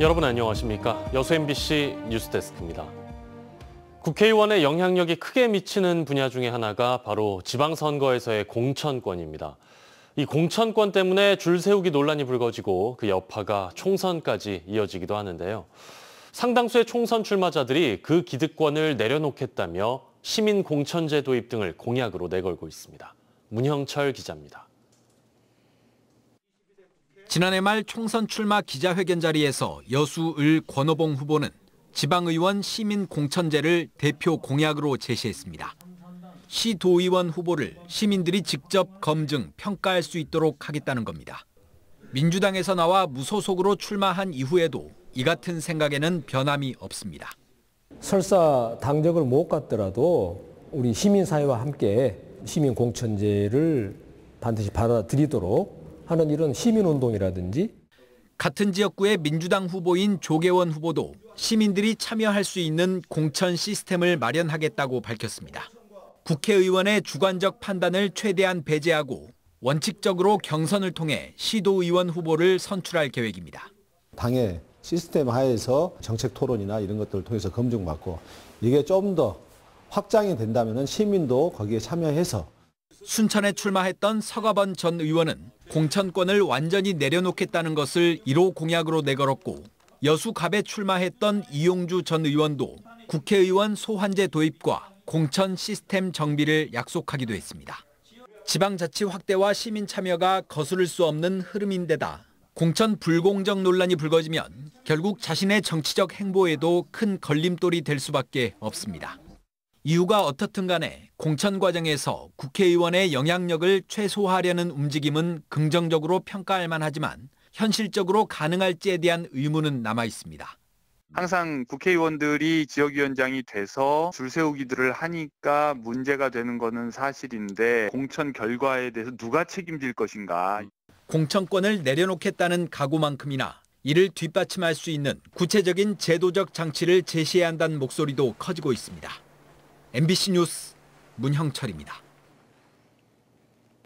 여러분 안녕하십니까? 여수 MBC 뉴스데스크입니다. 국회의원의 영향력이 크게 미치는 분야 중에 하나가 바로 지방선거에서의 공천권입니다. 이 공천권 때문에 줄 세우기 논란이 불거지고 그 여파가 총선까지 이어지기도 하는데요. 상당수의 총선 출마자들이 그 기득권을 내려놓겠다며 시민 공천제 도입 등을 공약으로 내걸고 있습니다. 문형철 기자입니다. 지난해 말 총선 출마 기자회견 자리에서 여수을 권오봉 후보는 지방의원 시민 공천제를 대표 공약으로 제시했습니다. 시도의원 후보를 시민들이 직접 검증, 평가할 수 있도록 하겠다는 겁니다. 민주당에서 나와 무소속으로 출마한 이후에도 이 같은 생각에는 변함이 없습니다. 설사 당적을 못 갔더라도 우리 시민사회와 함께 시민공천제를 반드시 받아들이도록 하는 일은 시민운동이라든지 같은 지역구의 민주당 후보인 조계원 후보도 시민들이 참여할 수 있는 공천 시스템을 마련하겠다고 밝혔습니다. 국회의원의 주관적 판단을 최대한 배제하고 원칙적으로 경선을 통해 시도의원 후보를 선출할 계획입니다. 당의 시스템 하에서 정책 토론이나 이런 것들을 통해서 검증받고 이게 좀 더 확장이 된다면 시민도 거기에 참여해서 순천에 출마했던 서가번 전 의원은 공천권을 완전히 내려놓겠다는 것을 1호 공약으로 내걸었고 여수갑에 출마했던 이용주 전 의원도 국회의원 소환제 도입과 공천 시스템 정비를 약속하기도 했습니다. 지방자치 확대와 시민 참여가 거스를 수 없는 흐름인데다 공천 불공정 논란이 불거지면 결국 자신의 정치적 행보에도 큰 걸림돌이 될 수밖에 없습니다. 이유가 어떻든 간에 공천 과정에서 국회의원의 영향력을 최소화하려는 움직임은 긍정적으로 평가할 만하지만 현실적으로 가능할지에 대한 의문은 남아 있습니다. 항상 국회의원들이 지역위원장이 돼서 줄 세우기들을 하니까 문제가 되는 것은 사실인데 공천 결과에 대해서 누가 책임질 것인가. 공천권을 내려놓겠다는 각오만큼이나 이를 뒷받침할 수 있는 구체적인 제도적 장치를 제시해야 한다는 목소리도 커지고 있습니다. MBC 뉴스 문형철입니다.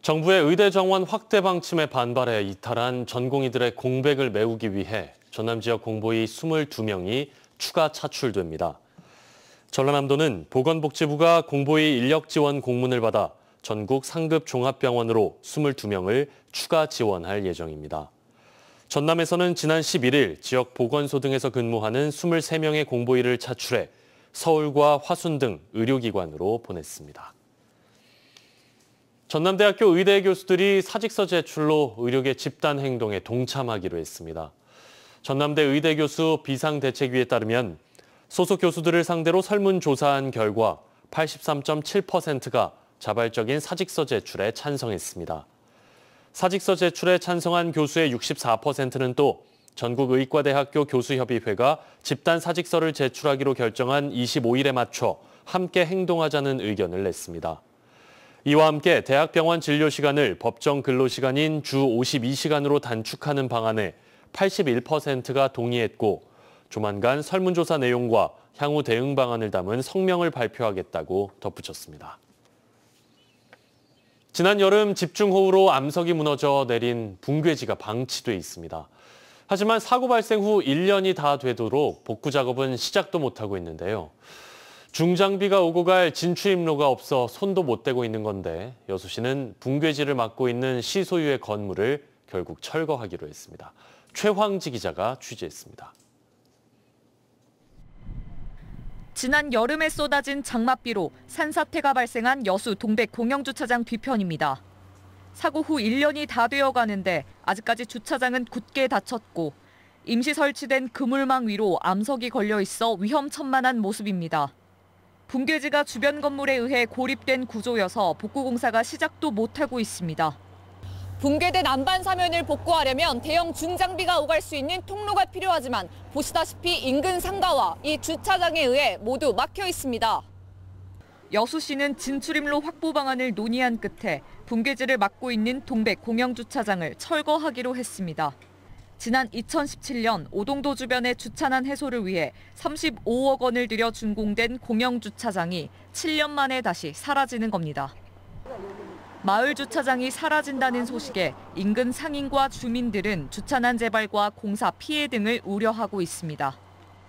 정부의 의대 정원 확대 방침에 반발해 이탈한 전공의들의 공백을 메우기 위해 전남 지역 공보이 22명이 추가 차출됩니다. 전라남도는 보건복지부가 공보이 인력 지원 공문을 받아 전국 상급 종합병원으로 22명을 추가 지원할 예정입니다. 전남에서는 지난 11일 지역 보건소 등에서 근무하는 23명의 공보이를 차출해 서울과 화순 등 의료기관으로 보냈습니다. 전남대학교 의대 교수들이 사직서 제출로 의료계 집단 행동에 동참하기로 했습니다. 전남대 의대 교수 비상대책위에 따르면 소속 교수들을 상대로 설문조사한 결과 83.7%가 자발적인 사직서 제출에 찬성했습니다. 사직서 제출에 찬성한 교수의 64%는 또 전국의과대학교 교수협의회가 집단 사직서를 제출하기로 결정한 25일에 맞춰 함께 행동하자는 의견을 냈습니다. 이와 함께 대학병원 진료 시간을 법정 근로 시간인 주 52시간으로 단축하는 방안에 81%가 동의했고 조만간 설문조사 내용과 향후 대응 방안을 담은 성명을 발표하겠다고 덧붙였습니다. 지난 여름 집중호우로 암석이 무너져 내린 붕괴지가 방치돼 있습니다. 하지만 사고 발생 후 1년이 다 되도록 복구 작업은 시작도 못하고 있는데요. 중장비가 오고 갈 진출입로가 없어 손도 못 대고 있는 건데 여수시는 붕괴지를 막고 있는 시 소유의 건물을 결국 철거하기로 했습니다. 최황지 기자가 취재했습니다. 지난 여름에 쏟아진 장맛비로 산사태가 발생한 여수 동백 공영주차장 뒤편입니다. 사고 후 1년이 다 되어 가는데 아직까지 주차장은 굳게 닫혔고 임시 설치된 그물망 위로 암석이 걸려 있어 위험천만한 모습입니다. 붕괴지가 주변 건물에 의해 고립된 구조여서 복구 공사가 시작도 못하고 있습니다. 붕괴된 안반 사면을 복구하려면 대형 중장비가 오갈 수 있는 통로가 필요하지만 보시다시피 인근 상가와 이 주차장에 의해 모두 막혀 있습니다. 여수시는 진출입로 확보 방안을 논의한 끝에 붕괴지를 막고 있는 동백 공영주차장을 철거하기로 했습니다. 지난 2017년 오동도 주변의 주차난 해소를 위해 35억 원을 들여 준공된 공영주차장이 7년 만에 다시 사라지는 겁니다. 마을 주차장이 사라진다는 소식에 인근 상인과 주민들은 주차난 재발과 공사 피해 등을 우려하고 있습니다.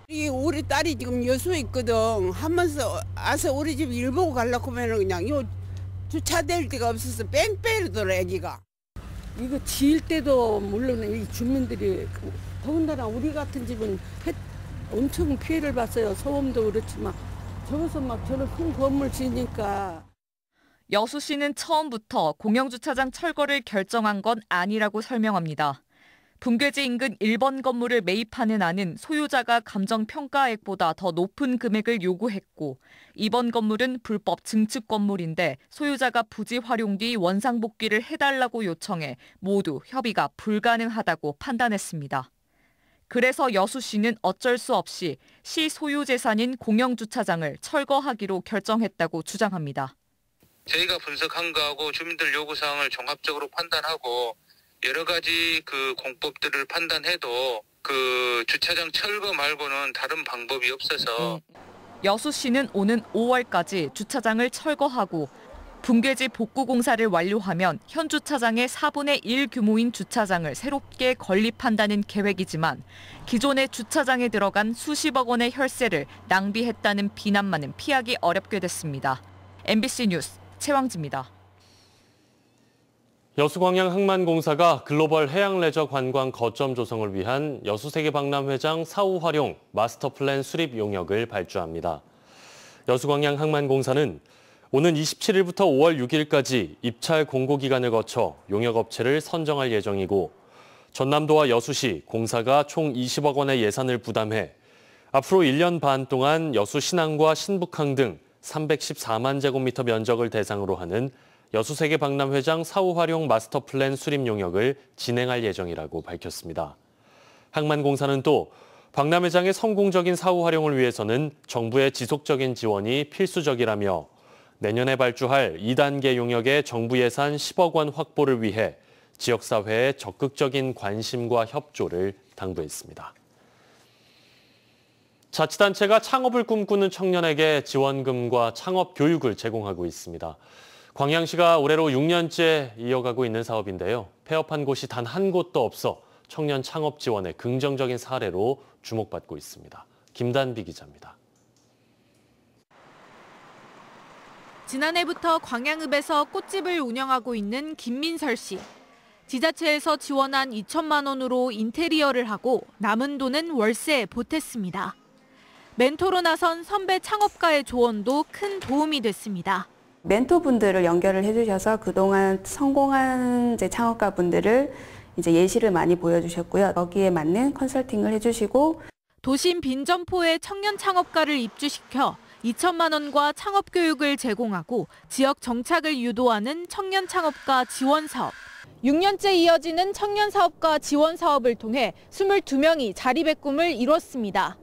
이 우리 딸이 지금 여수에 있거든. 하면서 아서 우리 집 일 보고 가려고 하면 그냥 요 주차될 데가 없어서 뺑뺑이더라 애기가. 이거 지을 때도 물론 이 주민들이 더군다나 우리 같은 집은 해, 엄청 피해를 봤어요. 소음도 그렇지만 저기서 막 저런 큰 건물 지니까. 여수시는 처음부터 공영주차장 철거를 결정한 건 아니라고 설명합니다. 붕괴지 인근 1번 건물을 매입하는 안은 소유자가 감정평가액보다 더 높은 금액을 요구했고 2번 건물은 불법 증축 건물인데 소유자가 부지 활용 뒤 원상복귀를 해달라고 요청해 모두 협의가 불가능하다고 판단했습니다. 그래서 여수시는 어쩔 수 없이 시 소유 재산인 공영주차장을 철거하기로 결정했다고 주장합니다. 저희가 분석한 거하고 주민들 요구사항을 종합적으로 판단하고 여러 가지 그 공법들을 판단해도 그 주차장 철거 말고는 다른 방법이 없어서 음, 음. 여수 시는 오는 5월까지 주차장을 철거하고 분계지 복구 공사를 완료하면 현 주차장의 4분의 1 규모인 주차장을 새롭게 건립한다는 계획이지만 기존의 주차장에 들어간 수십억 원의 혈세를 낭비했다는 비난만은 피하기 어렵게 됐습니다. MBC 뉴스 최왕지입니다. 여수광양항만공사가 글로벌 해양레저 관광 거점 조성을 위한 여수세계박람회장 사후 활용 마스터플랜 수립 용역을 발주합니다. 여수광양항만공사는 오는 27일부터 5월 6일까지 입찰 공고 기간을 거쳐 용역업체를 선정할 예정이고 전남도와 여수시 공사가 총 20억 원의 예산을 부담해 앞으로 1년 반 동안 여수 신항과 신북항 등 314만 제곱미터 면적을 대상으로 하는 여수세계 박람회장 사후활용 마스터플랜 수립 용역을 진행할 예정이라고 밝혔습니다. 항만공사는 또 박람회장의 성공적인 사후 활용을 위해서는 정부의 지속적인 지원이 필수적이라며 내년에 발주할 2단계 용역의 정부 예산 10억 원 확보를 위해 지역사회의 적극적인 관심과 협조를 당부했습니다. 자치단체가 창업을 꿈꾸는 청년에게 지원금과 창업 교육을 제공하고 있습니다. 광양시가 올해로 6년째 이어가고 있는 사업인데요. 폐업한 곳이 단 한 곳도 없어 청년 창업 지원의 긍정적인 사례로 주목받고 있습니다. 김단비 기자입니다. 지난해부터 광양읍에서 꽃집을 운영하고 있는 김민설 씨. 지자체에서 지원한 2천만 원으로 인테리어를 하고 남은 돈은 월세에 보탰습니다. 멘토로 나선 선배 창업가의 조언도 큰 도움이 됐습니다. 멘토분들을 연결을 해주셔서 그동안 성공한 이제 창업가분들을 이제 예시를 많이 보여주셨고요. 여기에 맞는 컨설팅을 해주시고 도심 빈점포에 청년 창업가를 입주시켜 2천만 원과 창업 교육을 제공하고 지역 정착을 유도하는 청년 창업가 지원 사업. 6년째 이어지는 청년 사업가 지원 사업을 통해 22명이 자립의 꿈을 이뤘습니다.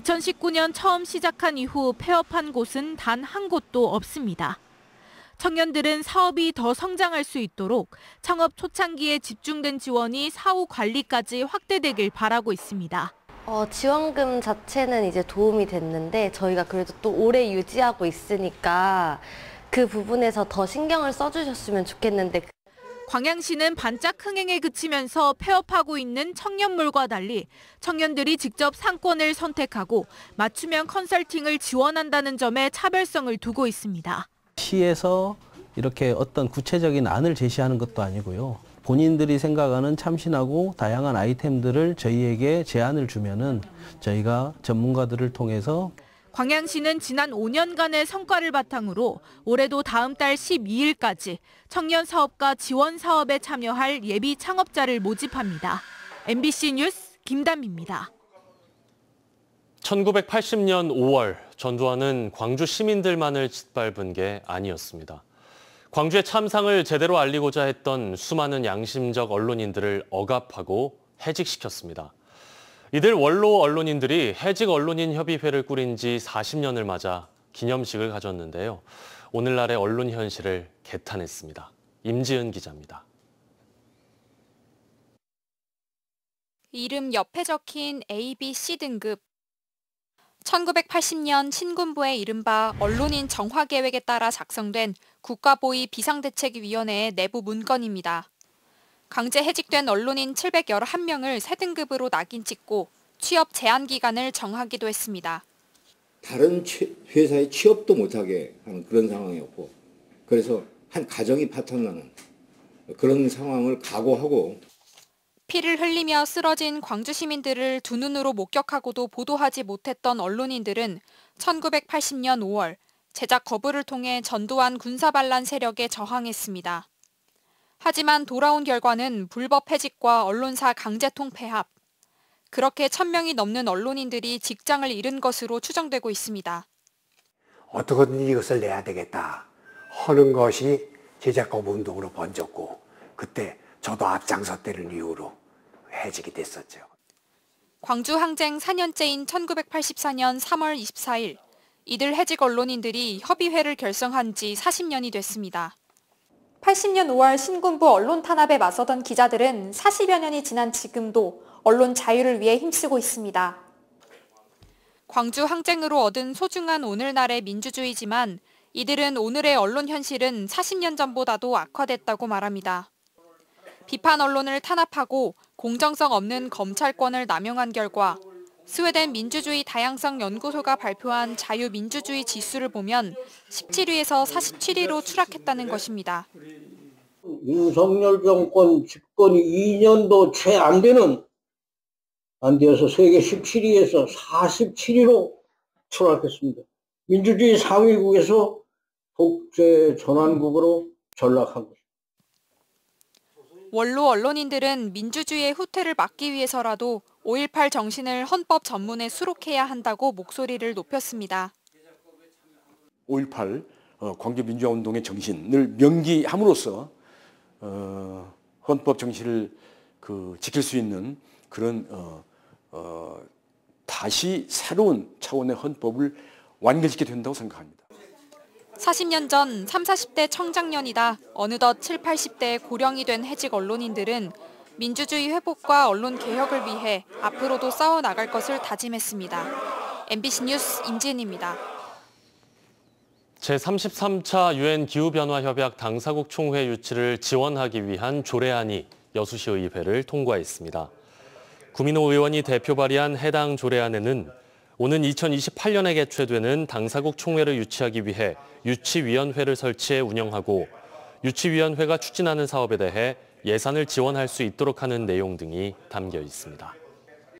2019년 처음 시작한 이후 폐업한 곳은 단 한 곳도 없습니다. 청년들은 사업이 더 성장할 수 있도록 창업 초창기에 집중된 지원이 사후 관리까지 확대되길 바라고 있습니다. 어, 지원금 자체는 이제 도움이 됐는데 저희가 그래도 또 오래 유지하고 있으니까 그 부분에서 더 신경을 써주셨으면 좋겠는데 광양시는 반짝 흥행에 그치면서 폐업하고 있는 청년물과 달리 청년들이 직접 상권을 선택하고 맞춤형 컨설팅을 지원한다는 점에 차별성을 두고 있습니다. 시에서 이렇게 어떤 구체적인 안을 제시하는 것도 아니고요. 본인들이 생각하는 참신하고 다양한 아이템들을 저희에게 제안을 주면은 저희가 전문가들을 통해서 광양시는 지난 5년간의 성과를 바탕으로 올해도 다음 달 12일까지 청년 사업가 지원 사업에 참여할 예비 창업자를 모집합니다. MBC 뉴스 김담입니다. 1980년 5월 전두환은 광주 시민들만을 짓밟은 게 아니었습니다. 광주의 참상을 제대로 알리고자 했던 수많은 양심적 언론인들을 억압하고 해직시켰습니다. 이들 원로 언론인들이 해직 언론인 협의회를 꾸린 지 40년을 맞아 기념식을 가졌는데요. 오늘날의 언론 현실을 개탄했습니다. 임지은 기자입니다. 이름 옆에 적힌 A, B, C 등급. 1980년 신군부의 이른바 언론인 정화 계획에 따라 작성된 국가보위 비상대책위원회의 내부 문건입니다. 강제 해직된 언론인 711명을 3등급으로 낙인 찍고 취업 제한 기간을 정하기도 했습니다. 다른 회사에 취업도 못하게 하는 그런 상황이었고 그래서 한 가정이 파탄나는 그런 상황을 각오하고 피를 흘리며 쓰러진 광주 시민들을 두 눈으로 목격하고도 보도하지 못했던 언론인들은 1980년 5월 제작 거부를 통해 전두환 군사반란 세력에 저항했습니다. 하지만 돌아온 결과는 불법 해직과 언론사 강제 통폐합. 그렇게 1000명이 넘는 언론인들이 직장을 잃은 것으로 추정되고 있습니다. 어떻게든 이것을 내야 되겠다 하는 것이 제작업 운동으로 번졌고 그때 저도 앞장섰다는 이유로 해직이 됐었죠. 광주 항쟁 4년째인 1984년 3월 24일 이들 해직 언론인들이 협의회를 결성한 지 40년이 됐습니다. 80년 5월 신군부 언론 탄압에 맞서던 기자들은 40여 년이 지난 지금도 언론 자유를 위해 힘쓰고 있습니다. 광주 항쟁으로 얻은 소중한 오늘날의 민주주의지만 이들은 오늘의 언론 현실은 40년 전보다도 악화됐다고 말합니다. 비판 언론을 탄압하고 공정성 없는 검찰권을 남용한 결과 스웨덴 민주주의 다양성 연구소가 발표한 자유민주주의 지수를 보면 17위에서 47위로 추락했다는 것입니다. 윤석열 정권 집권 2년도 채 안 되는 안 되어서 세계 17위에서 47위로 추락했습니다. 민주주의 3위국에서 독재 전환국으로 전락하고 있니다 원로 언론인들은 민주주의의 후퇴를 막기 위해서라도 5.18 정신을 헌법 전문에 수록해야 한다고 목소리를 높였습니다. 5.18 어, 광주 민주화운동의 정신을 명기함으로써 어, 헌법 정신을 그 지킬 수 있는 그런 어, 다시 새로운 차원의 헌법을 완결시켜야 된다고 생각합니다. 40년 전 3, 40대 청장년이다 어느덧 7, 80대 고령이 된 해직 언론인들은 민주주의 회복과 언론 개혁을 위해 앞으로도 싸워 나갈 것을 다짐했습니다. MBC 뉴스 임지은입니다. 제33차 유엔 기후변화협약 당사국 총회 유치를 지원하기 위한 조례안이 여수시의회를 통과했습니다. 구민호 의원이 대표 발의한 해당 조례안에는 오는 2028년에 개최되는 당사국 총회를 유치하기 위해 유치위원회를 설치해 운영하고 유치위원회가 추진하는 사업에 대해 예산을 지원할 수 있도록 하는 내용 등이 담겨 있습니다.